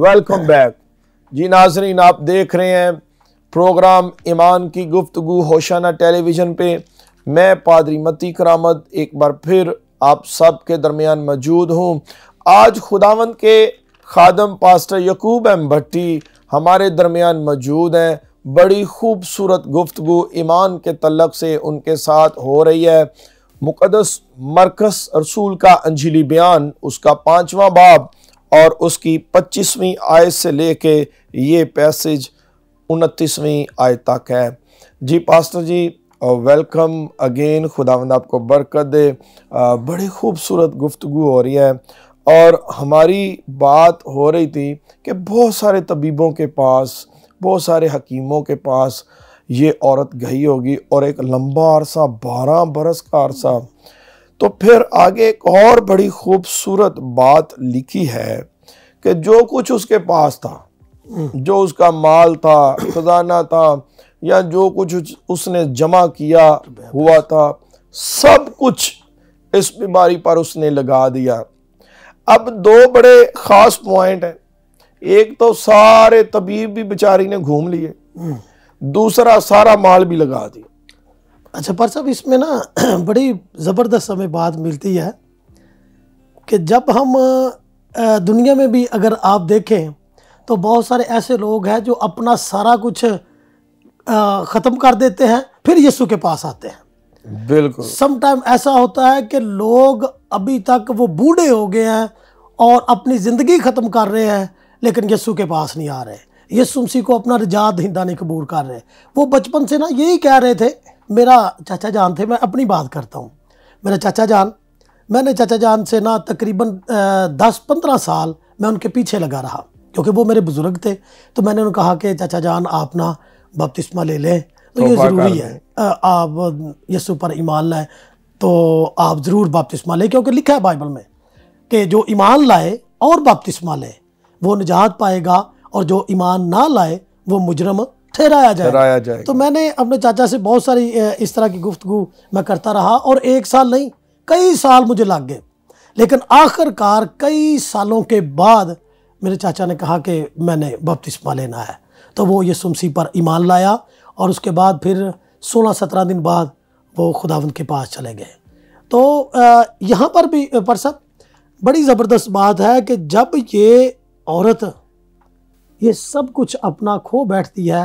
Welcome back जी नाजरीन आप देख रहे हैं प्रोग्राम ईमान की गुफ्तु होशाना टेलीविज़न पे मैं पादरी मती करामद एक बार फिर आप सब के दरमियान मौजूद हूँ आज खुदावंद के खादम पास्टर यकूब एम भट्टी हमारे दरमियान मौजूद हैं बड़ी खूबसूरत गुफ्तु ईमान के तलक से उनके साथ हो रही है मुकदस मरकस रसूल का अंजली बयान उसका पाँचवा बाब और उसकी 25वीं आयत से लेके यह पैसेज 29वीं आयत तक है जी पास्टर जी वेलकम अगेन खुदाوند આપકો બરકત દે બડે خوبصورت گفتگو ઓરહીયા હે ઓર અમારી વાત હો રહી થી કે બહોત سارے તબીબો કે પાસ બહોત سارے હકીમો કે પાસ યે عورت ગહી hogi ઓર એક લંબા અરસા 12 बरस का अरसा तो फिर आगे एक और बड़ी खूबसूरत बात लिखी है कि जो कुछ उसके पास था जो उसका माल था खजाना था या जो कुछ उसने जमा किया हुआ था सब कुछ इस बीमारी पर उसने लगा दिया अब दो बड़े ख़ास पॉइंट हैं एक तो सारे तबीब भी बेचारी ने घूम लिए दूसरा सारा माल भी लगा दिया अच्छा पर साहब इसमें ना बड़ी ज़बरदस्त हमें बात मिलती है कि जब हम दुनिया में भी अगर आप देखें तो बहुत सारे ऐसे लोग हैं जो अपना सारा कुछ ख़त्म कर देते हैं फिर यीशु के पास आते हैं बिल्कुल समटाइम ऐसा होता है कि लोग अभी तक वो बूढ़े हो गए हैं और अपनी ज़िंदगी ख़त्म कर रहे हैं लेकिन यीशु के पास नहीं आ रहे यीशु मसीह को अपना रिजात हिंदा नहीं कबूल कर रहे वो बचपन से ना यही कह रहे थे मेरा चाचा जान थे मैं अपनी बात करता हूँ मेरा चाचा जान मैंने चाचा जान से ना तकरीबन दस पंद्रह साल मैं उनके पीछे लगा रहा क्योंकि वो मेरे बुज़ुर्ग थे तो मैंने उन्हें कहा कि चाचा जान आप ना बपतिस्मा ले लें तो ये ज़रूरी है आप यसु पर ईमान लाए तो आप ज़रूर बपतिस्मा लें क्योंकि लिखा है बाइबल में कि जो ईमान लाए और बपतिस्मा लें वो निजात पाएगा और जो ईमान ना लाए वो मुजरम ठहराया जाए ठहराया जाए तो मैंने अपने चाचा से बहुत सारी इस तरह की गुफ्तु मैं करता रहा और एक साल नहीं कई साल मुझे लग गए लेकिन आखिरकार कई सालों के बाद मेरे चाचा ने कहा कि मैंने बपतिस्मा लेना है तो वो ये सुमसी पर ईमान लाया और उसके बाद फिर सोलह सत्रह दिन बाद वो खुदावंद के पास चले गए तो यहाँ पर भी पर सब बड़ी ज़बरदस्त बात है कि जब ये औरत ये सब कुछ अपना खो बैठती है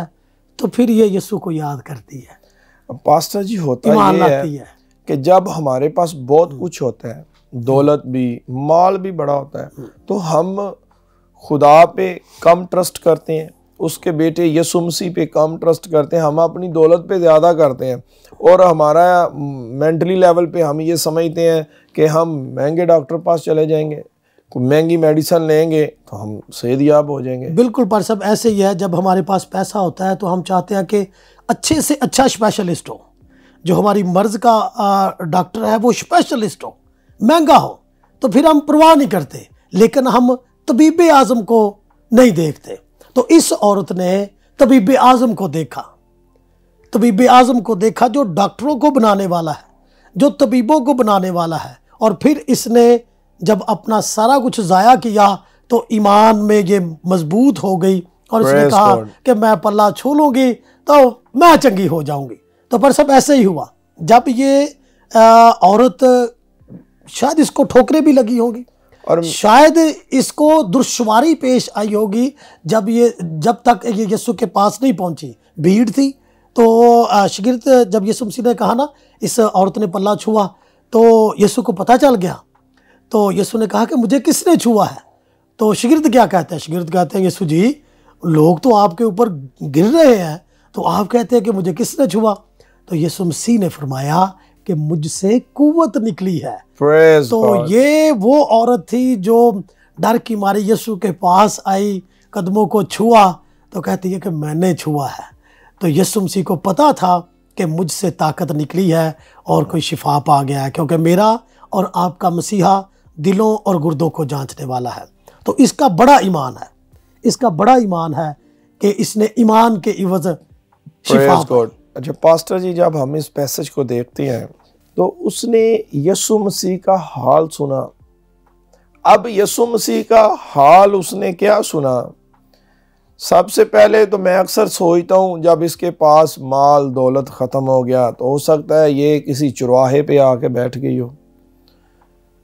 तो फिर ये यीशु को याद करती है पास्टर जी होता ये है, है कि जब हमारे पास बहुत हम्म। कुछ होता है दौलत भी माल भी बड़ा होता है हम्म। तो हम खुदा पे कम ट्रस्ट करते हैं उसके बेटे यसुमसी पे कम ट्रस्ट करते हैं हम अपनी दौलत पे ज़्यादा करते हैं और हमारा मेंटली लेवल पे हम ये समझते हैं कि हम महंगे डॉक्टर पास चले जाएंगे कोई महंगी मेडिसन लेंगे तो हम सेहतियाब हो जाएंगे बिल्कुल पर सब ऐसे ही है जब हमारे पास पैसा होता है तो हम चाहते हैं कि अच्छे से अच्छा स्पेशलिस्ट हो जो हमारी मर्ज़ का डॉक्टर है वो स्पेशलिस्ट हो महंगा हो तो फिर हम परवाह नहीं करते लेकिन हम तबीब आज़म को नहीं देखते तो इस औरत ने तबीब आज़म को देखा तबीब आज़म को देखा जो डॉक्टरों को बनाने वाला है जो तबीबों को बनाने वाला है और फिर इसने जब अपना सारा कुछ ज़ाया किया तो ईमान में ये मजबूत हो गई और उसने कहा कि मैं पल्ला छू लूंगी तो मैं चंगी हो जाऊँगी तो पर सब ऐसे ही हुआ जब ये आ, औरत शायद इसको ठोकरे भी लगी होगी और शायद इसको दुश्वारी पेश आई होगी जब ये जब तक ये यसु के पास नहीं पहुंची भीड़ थी तो शिगिरत जब यसु मसीह ने कहा ना इस औरत ने पल्ला छुआ तो यसु को पता चल गया तो यसु ने कहा कि मुझे किसने छुआ है तो शिगिर्द क्या कहते हैं शिगिर्द कहते हैं यसु जी लोग तो आपके ऊपर गिर रहे हैं तो आप कहते हैं कि मुझे किसने छुआ तो यसु मसीह ने फरमाया कि मुझसे कुवत निकली है Praise तो God. ये वो औरत थी जो डर की मारे यसु के पास आई कदमों को छुआ तो कहती है कि मैंने छुआ है तो यसु मसीह को पता था कि मुझसे ताकत निकली है और कोई शिफा पा गया है क्योंकि मेरा और आपका मसीहा दिलों और गुर्दों को जांचने वाला है तो इसका बड़ा ईमान है इसका बड़ा ईमान है कि इसने ईमान के इवज अच्छा पास्टर जी जब हम इस पैसेज को देखते हैं तो उसने यसु मसीह का हाल सुना अब यसु मसीह का हाल उसने क्या सुना सबसे पहले तो मैं अक्सर सोचता हूँ जब इसके पास माल दौलत ख़त्म हो गया तो हो सकता है ये किसी चुराहे पे आके बैठ गई हो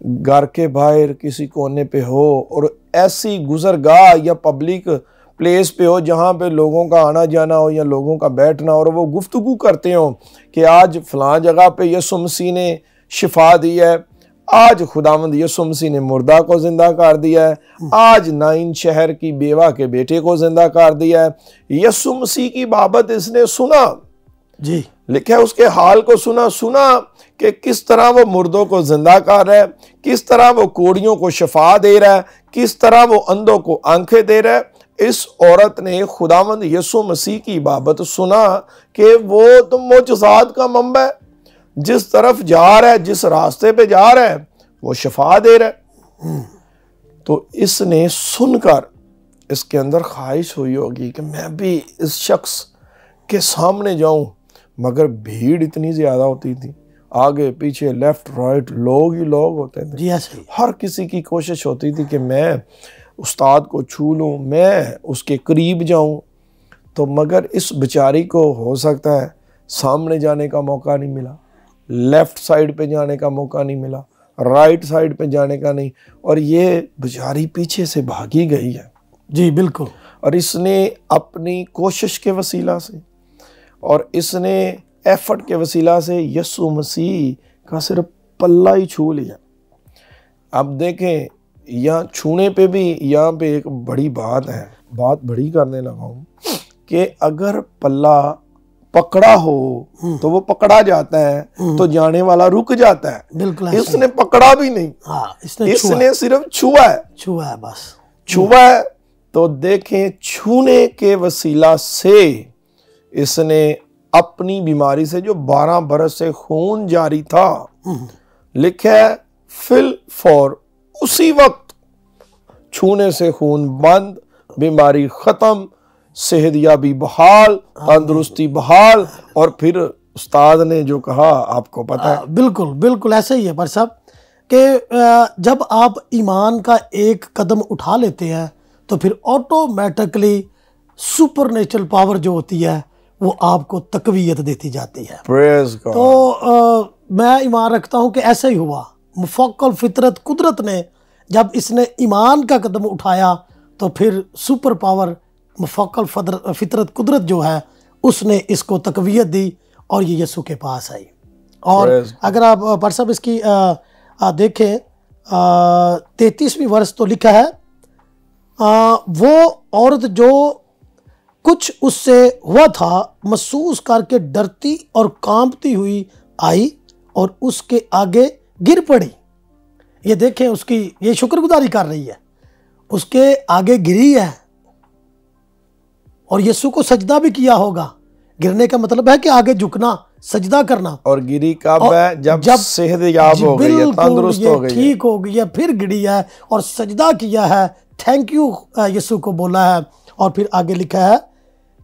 घर के बाहर किसी कोने पे हो और ऐसी गुजरगाह या पब्लिक प्लेस पे हो जहाँ पे लोगों का आना जाना हो या लोगों का बैठना हो और वो गुफ्तु करते हो कि आज फ़लाँ जगह पे यसुमसी ने शिफा दी है आज खुदामंद यसुमसी ने मुर्दा को ज़िंदा कर दिया है आज नाइन शहर की बेवा के बेटे को ज़िंदा कर दिया है यसुमसी की बाबत इसने सुना जी लिखे उसके हाल को सुना सुना कि किस तरह वो मुर्दों को जिंदा कर रहा है किस तरह वो कोड़ियों को शफा दे रहा है किस तरह वो अंधों को आंखें दे रहा है इस औरत ने खुदावंद यसु मसीह की बाबत सुना कि वो तो मोजाद का मंब है जिस तरफ जा रहा है जिस रास्ते पे जा रहा है वो शफा दे रहा है तो इसने सुनकर इसके अंदर ख्वाहिश हुई होगी कि मैं भी इस शख्स के सामने जाऊं मगर भीड़ इतनी ज़्यादा होती थी आगे पीछे लेफ्ट राइट लोग ही लोग होते थे जी हाँ सही हर किसी की कोशिश होती थी कि मैं उस्ताद को छू लूँ मैं उसके करीब जाऊँ तो मगर इस बेचारी को हो सकता है सामने जाने का मौका नहीं मिला लेफ़्ट साइड पे जाने का मौका नहीं मिला राइट साइड पे जाने का नहीं और ये बेचारी पीछे से भागी गई है जी बिल्कुल और इसने अपनी कोशिश के वसीला से और इसने एफर्ट के वसीला से यसु मसीह का सिर्फ पल्ला ही छू लिया अब देखें यहाँ छूने पे भी यहाँ पे एक बड़ी बात है बात बड़ी करने लगा हूँ कि अगर पल्ला पकड़ा हो हम्म। तो वो पकड़ा जाता है हम्म। तो जाने वाला रुक जाता है बिल्कुल इसने पकड़ा भी नहीं हाँ, इसने, इसने सिर्फ छुआ है छुआ है बस छुआ है तो देखें छूने के वसीला से इसने अपनी बीमारी से जो 12 बरस से खून जारी था लिखा है फिल फॉर उसी वक्त छूने से खून बंद बीमारी ख़त्म सेहत भी बहाल हाँ, तंदरुस्ती बहाल और फिर उस्ताद ने जो कहा आपको पता है हाँ, बिल्कुल बिल्कुल ऐसे ही है पर साहब कि जब आप ईमान का एक कदम उठा लेते हैं तो फिर ऑटोमेटिकली सुपर नेचुरल पावर जो होती है वो आपको तकवीत देती जाती है तो आ, मैं ईमान रखता हूँ कि ऐसा ही हुआ मुफक्ल फितरत कुदरत ने जब इसने ईमान का कदम उठाया तो फिर सुपर पावर मुफक्ल फितरत कुदरत जो है उसने इसको तकवीत दी और ये यसु के पास आई और अगर आप पर साहब इसकी आ, आ, देखें तैतीसवीं वर्ष तो लिखा है आ, वो औरत जो कुछ उससे हुआ था महसूस करके डरती और कांपती हुई आई और उसके आगे गिर पड़ी ये देखें उसकी ये शुक्रगुजारी कर रही है उसके आगे गिरी है और यीशु को सजदा भी किया होगा गिरने का मतलब है कि आगे झुकना सजदा करना और गिरी कब है जब जब सेहत याब हो गई है तंदुरुस्त हो गई ठीक हो गई है फिर गिरी है और सजदा किया है थैंक यू यीशु को बोला है और फिर आगे लिखा है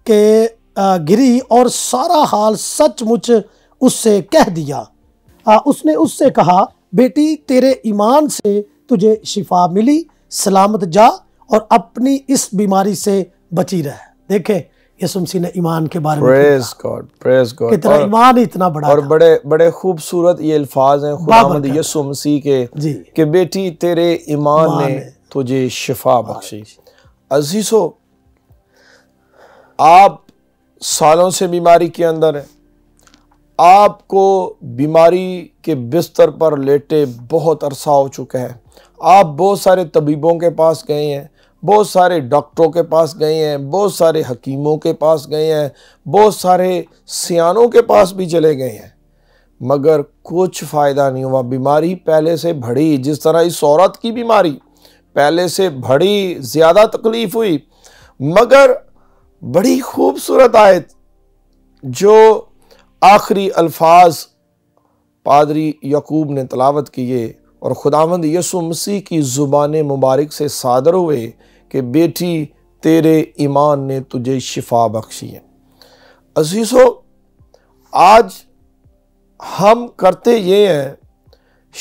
के गिरी और सारा हाल सचमुच उससे कह दिया आ, उसने उससे कहा बेटी तेरे ईमान से तुझे शिफा मिली सलामत जा और अपनी इस बीमारी से बची रह देखे यसुमसी ने ईमान के बारे प्रेस में God, God. कितना ईमान इतना बड़ा और बड़े बड़े खूबसूरत ये अल्फाज हैं यसुमसी के जी के बेटी तेरे ईमान ने तुझे शिफा हाँ बख्शी अजीसो आप सालों से बीमारी के अंदर हैं आपको बीमारी के बिस्तर पर लेटे बहुत अरसा हो चुका है आप बहुत सारे तबीबों के पास गए हैं बहुत सारे डॉक्टरों के पास गए हैं बहुत सारे हकीमों के पास गए हैं बहुत सारे सियानों के पास भी चले गए हैं मगर कुछ फ़ायदा नहीं हुआ बीमारी पहले से बढ़ी जिस तरह इस औरत की बीमारी पहले से बढ़ी ज़्यादा तकलीफ़ हुई मगर बड़ी खूबसूरत आयत जो आखिरी अल्फाज पादरी यकूब ने तलावत किए और खुदावंद यसु मसीह की ज़ुबान मुबारक से सादर हुए कि बेटी तेरे ईमान ने तुझे शिफा बख्शी है अजीज़ो आज हम करते ये हैं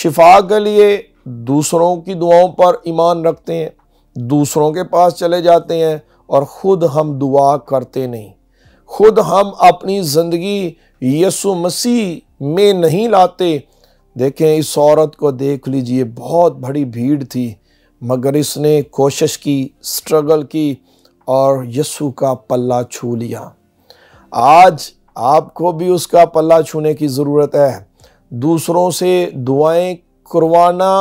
शिफा के लिए दूसरों की दुआओं पर ईमान रखते हैं दूसरों के पास चले जाते हैं और ख़ुद हम दुआ करते नहीं खुद हम अपनी ज़िंदगी यसु मसीह में नहीं लाते देखें इस औरत को देख लीजिए बहुत बड़ी भीड़ थी मगर इसने कोशिश की स्ट्रगल की और यसु का पल्ला छू लिया आज आपको भी उसका पल्ला छूने की ज़रूरत है दूसरों से दुआएं करवाना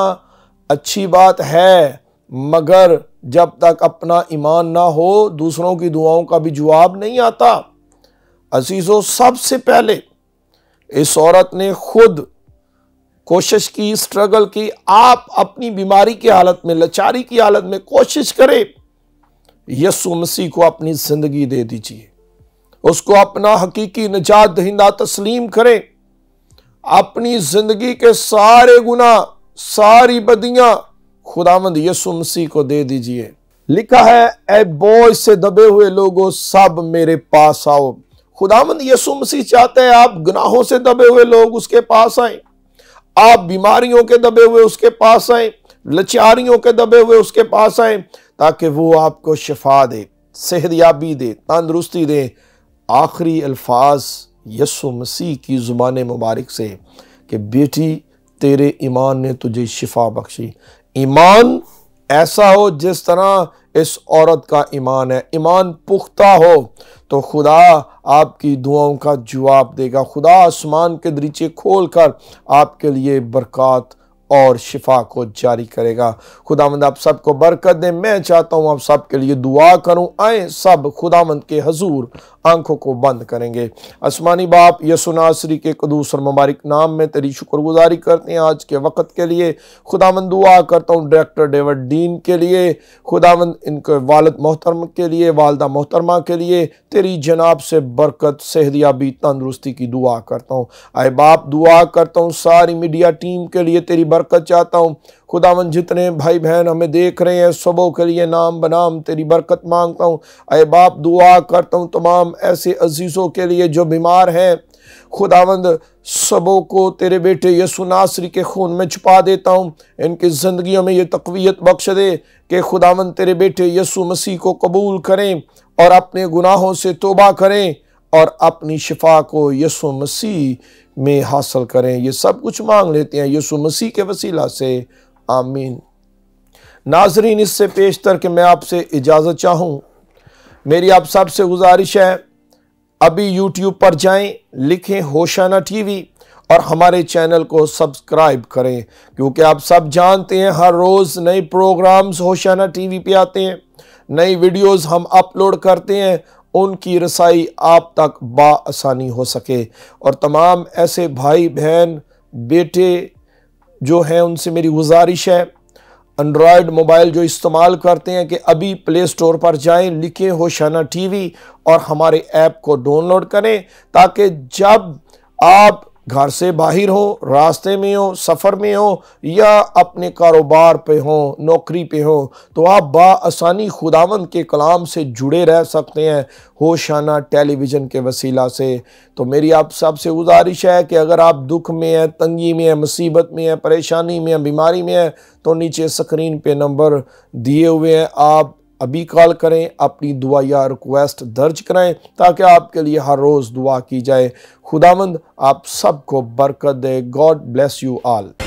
अच्छी बात है मगर जब तक अपना ईमान ना हो दूसरों की दुआओं का भी जवाब नहीं आता अजीज़ों सबसे पहले इस औरत ने खुद कोशिश की स्ट्रगल की आप अपनी बीमारी की हालत में लचारी की हालत में कोशिश करें यसु मसीह को अपनी ज़िंदगी दे दीजिए उसको अपना हकीकी निजात दहिंदा तस्लीम करें अपनी ज़िंदगी के सारे गुना सारी बदियाँ खुदामंद यसु मसीह को दे दीजिए लिखा है ए बोझ से दबे हुए लोगों सब मेरे पास आओ खुदामंद यसु मसीह चाहते हैं आप गुनाहों से दबे हुए लोग उसके पास आए आप बीमारियों के दबे हुए उसके पास आए लचारियों के दबे हुए उसके पास आए ताकि वो आपको शफा दे सेहदयाबी दे तंदरुस्ती दे आखिरी अल्फाज यसु मसीह की ज़ुबान मुबारक से कि बेटी तेरे ईमान ने तुझे शिफा बख्शी ईमान ऐसा हो जिस तरह इस औरत का ईमान है ईमान पुख्ता हो तो खुदा आपकी दुआओं का जवाब देगा खुदा आसमान के दरीचे खोल कर आपके लिए बरक़ात और शिफा को जारी करेगा खुदा मंद आप सबको बरकत दें मैं चाहता हूँ आप सबके लिए दुआ करूँ आए सब खुदा मंद के हजूर आंखों को बंद करेंगे आसमानी बाप यसुनासरी के कदूस और मुबारक नाम में तेरी शुक्रगुजारी करते हैं आज के वक्त के लिए खुदावंद दुआ करता हूँ डायरेक्टर डेविड डीन के लिए खुदावंद इनके वालद मोहतरम के लिए वालदा मोहतरमा के लिए तेरी जनाब से बरकत सेहदियाबी तंदरुस्ती की दुआ करता हूँ आए बाप दुआ करता हूँ सारी मीडिया टीम के लिए तेरी बरकत चाहता हूँ खुदावन जितने भाई बहन हमें देख रहे हैं सबों के लिए नाम बनाम तेरी बरकत मांगता हूँ अय बाप दुआ करता हूँ तमाम ऐसे अजीज़ों के लिए जो बीमार हैं खुदावंद सबों को तेरे बेटे यसु नासरी के खून में छुपा देता हूँ इनकी ज़िंदगियों में ये तकवीत बख्श दे कि खुदावंद तेरे बेटे यसु मसीह को कबूल करें और अपने गुनाहों से तोबा करें और अपनी शिफा को यसु मसीह में हासिल करें ये सब कुछ मांग लेते हैं यसु मसीह के वसीला से आमीन नाजरीन इससे पेश तर के मैं आपसे इजाज़त चाहूँ मेरी आप सब से गुजारिश है अभी यूट्यूब पर जाएं लिखें होशाना टीवी और हमारे चैनल को सब्सक्राइब करें क्योंकि आप सब जानते हैं हर रोज़ नए प्रोग्राम्स होशाना टीवी पे आते हैं नई वीडियोस हम अपलोड करते हैं उनकी रसाई आप तक बासानी हो सके और तमाम ऐसे भाई बहन बेटे जो हैं उनसे मेरी गुजारिश है एंड्रॉयड मोबाइल जो इस्तेमाल करते हैं कि अभी प्ले स्टोर पर जाएं लिखें होशाना टीवी और हमारे ऐप को डाउनलोड करें ताकि जब आप घर से बाहर हो रास्ते में हो सफ़र में हो या अपने कारोबार पे हो नौकरी पे हो तो आप बासानी खुदावंद के कलाम से जुड़े रह सकते हैं होशाना टेलीविज़न के वसीला से तो मेरी आप सबसे गुजारिश है कि अगर आप दुख में हैं तंगी में हैं मुसीबत में हैं परेशानी में हैं बीमारी में हैं तो नीचे स्क्रीन पे नंबर दिए हुए हैं आप अभी कॉल करें अपनी दुआ या रिक्वेस्ट दर्ज कराएं ताकि आपके लिए हर रोज़ दुआ की जाए खुदामंद आप सबको बरकत दे गॉड ब्लेस यू ऑल